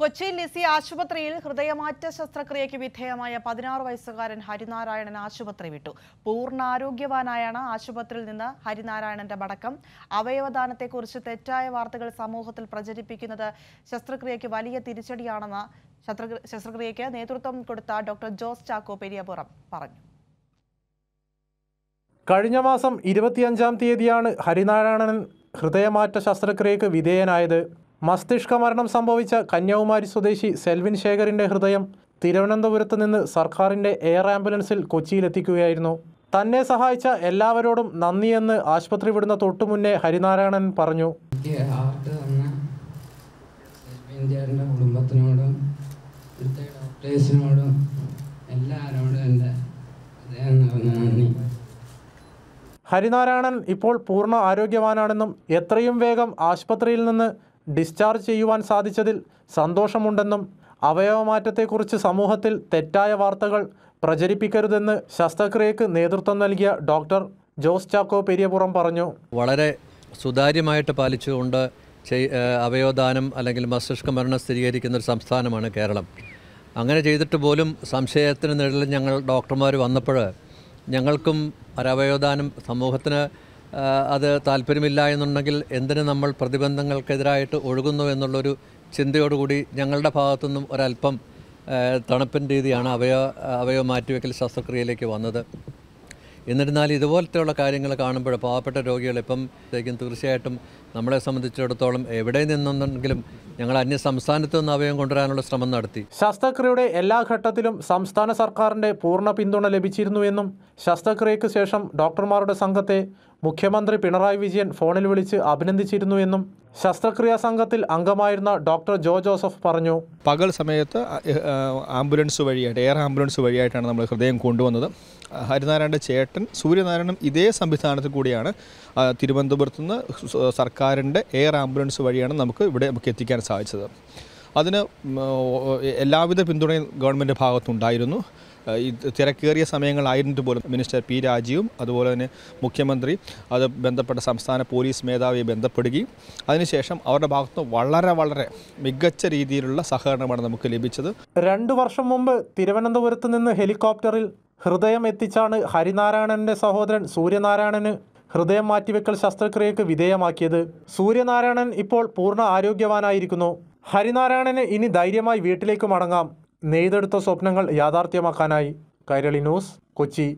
കൊച്ചിയിൽ ലിസി ആശുപത്രിയിൽ ഹൃദയമാറ്റ ശസ്ത്രക്രിയയ്ക്ക് വിധേയമായ പതിനാറ് വയസ്സുകാരൻ ഹരിനാരായണൻ ആശുപത്രി വിട്ടു പൂർണ്ണാരോഗ്യവാനായാണ് ആശുപത്രിയിൽ നിന്ന് ഹരിനാരായണന്റെ മടക്കം അവയവദാനത്തെക്കുറിച്ച് തെറ്റായ വാർത്തകൾ സമൂഹത്തിൽ പ്രചരിപ്പിക്കുന്നത് ശസ്ത്രക്രിയയ്ക്ക് വലിയ തിരിച്ചടിയാണെന്ന് ശസ്ത്രക്രിയയ്ക്ക് നേതൃത്വം കൊടുത്ത ഡോക്ടർ ജോസ് ചാക്കോ പെരിയപുറം പറഞ്ഞു കഴിഞ്ഞ മാസം ഇരുപത്തിയഞ്ചാം തീയതിയാണ് ഹരിനാരായണൻ ഹൃദയമാറ്റ ശസ്ത്രക്രിയയ്ക്ക് വിധേയനായത് മസ്തിഷ്ക മരണം സംഭവിച്ച കന്യാകുമാരി സ്വദേശി സെൽവിൻ ശേഖറിന്റെ ഹൃദയം തിരുവനന്തപുരത്ത് നിന്ന് സർക്കാരിന്റെ എയർ ആംബുലൻസിൽ കൊച്ചിയിലെത്തിക്കുകയായിരുന്നു തന്നെ സഹായിച്ച എല്ലാവരോടും നന്ദിയെന്ന് ആശുപത്രി വിടുന്ന തൊട്ടുമുന്നേ ഹരിനാരായണൻ പറഞ്ഞു ഹരിനാരായണൻ ഇപ്പോൾ പൂർണ്ണ ആരോഗ്യവാനാണെന്നും എത്രയും വേഗം ആശുപത്രിയിൽ നിന്ന് ഡിസ്ചാർജ് ചെയ്യുവാൻ സാധിച്ചതിൽ സന്തോഷമുണ്ടെന്നും അവയവമാറ്റത്തെക്കുറിച്ച് സമൂഹത്തിൽ തെറ്റായ വാർത്തകൾ പ്രചരിപ്പിക്കരുതെന്ന് ശസ്ത്രക്രിയക്ക് നേതൃത്വം നൽകിയ ഡോക്ടർ ജോസ് ചാക്കോ പെരിയപുറം പറഞ്ഞു വളരെ സുതാര്യമായിട്ട് പാലിച്ചുകൊണ്ട് അവയവദാനം അല്ലെങ്കിൽ മസ്തിഷ്ക മരണം സ്ഥിരീകരിക്കുന്ന ഒരു സംസ്ഥാനമാണ് കേരളം അങ്ങനെ ചെയ്തിട്ട് പോലും സംശയത്തിന് നിഴലിൽ ഞങ്ങൾ ഡോക്ടർമാർ വന്നപ്പോൾ ഞങ്ങൾക്കും ഒരവയവദാനം സമൂഹത്തിന് അത് താല്പര്യമില്ല എന്നുണ്ടെങ്കിൽ എന്തിനു നമ്മൾ പ്രതിബന്ധങ്ങൾക്കെതിരായിട്ട് ഒഴുകുന്നു എന്നുള്ളൊരു ചിന്തയോടുകൂടി ഞങ്ങളുടെ ഭാഗത്തുനിന്നും ഒരല്പം തണുപ്പൻ രീതിയാണ് അവയ അവയോ മാറ്റിവെക്കൽ ശസ്ത്രക്രിയയിലേക്ക് വന്നത് എന്നിരുന്നാലും ഇതുപോലത്തെയുള്ള കാര്യങ്ങൾ കാണുമ്പോൾ പാവപ്പെട്ട രോഗികൾ ഇപ്പം തീർച്ചയായിട്ടും നമ്മളെ സംബന്ധിച്ചിടത്തോളം എവിടെ നിന്നുണ്ടെങ്കിലും ഞങ്ങൾ അന്യ സംസ്ഥാനത്ത് നിന്ന് അവയം കൊണ്ടുവരാനുള്ള ശ്രമം നടത്തി ശസ്ത്രക്രിയയുടെ എല്ലാ ഘട്ടത്തിലും സംസ്ഥാന സർക്കാരിൻ്റെ പൂർണ്ണ പിന്തുണ ലഭിച്ചിരുന്നുവെന്നും ശസ്ത്രക്രിയയ്ക്ക് ശേഷം ഡോക്ടർമാരുടെ സംഘത്തെ മുഖ്യമന്ത്രി പിണറായി വിജയൻ ഫോണിൽ വിളിച്ച് അഭിനന്ദിച്ചിരുന്നു എന്നും ശസ്ത്രക്രിയാ സംഘത്തിൽ അംഗമായിരുന്ന ഡോക്ടർ ജോ ജോസഫ് പറഞ്ഞു പകൽ സമയത്ത് ആംബുലൻസ് വഴിയായിട്ട് എയർ ആംബുലൻസ് വഴിയായിട്ടാണ് നമ്മൾ ഹൃദയം കൊണ്ടുവന്നത് ഹരിനാരായണൻ്റെ ചേട്ടൻ സൂര്യനാരായണൻ ഇതേ സംവിധാനത്തിൽ കൂടിയാണ് തിരുവനന്തപുരത്തുനിന്ന് സർക്കാരിൻ്റെ എയർ ആംബുലൻസ് വഴിയാണ് നമുക്ക് ഇവിടെ നമുക്ക് എത്തിക്കാൻ സാധിച്ചത് അതിന് എല്ലാവിധ പിന്തുണയും ഗവൺമെൻറ് ഭാഗത്തുണ്ടായിരുന്നു ഈ തിരക്കേറിയ സമയങ്ങളായിരുന്നിട്ട് പോലും മിനിസ്റ്റർ പി രാജീവും അതുപോലെ തന്നെ മുഖ്യമന്ത്രി അത് ബന്ധപ്പെട്ട സംസ്ഥാന പോലീസ് മേധാവിയെ ബന്ധപ്പെടുകയും അതിനുശേഷം അവരുടെ ഭാഗത്ത് വളരെ വളരെ മികച്ച രീതിയിലുള്ള സഹകരണമാണ് നമുക്ക് ലഭിച്ചത് രണ്ടു വർഷം മുമ്പ് തിരുവനന്തപുരത്ത് നിന്ന് ഹെലികോപ്റ്ററിൽ ഹൃദയം എത്തിച്ചാണ് ഹരിനാരായണൻ്റെ സഹോദരൻ സൂര്യനാരായണന് ഹൃദയം മാറ്റിവെക്കൽ ശസ്ത്രക്രിയക്ക് വിധേയമാക്കിയത് സൂര്യനാരായണൻ ഇപ്പോൾ പൂർണ്ണ ആരോഗ്യവാനായിരിക്കുന്നു ഹരിനാരായണന് ഇനി ധൈര്യമായി വീട്ടിലേക്ക് മടങ്ങാം നെയ്തെടുത്ത സ്വപ്നങ്ങൾ യാഥാർത്ഥ്യമാക്കാനായി കൈരളി ന്യൂസ് കൊച്ചി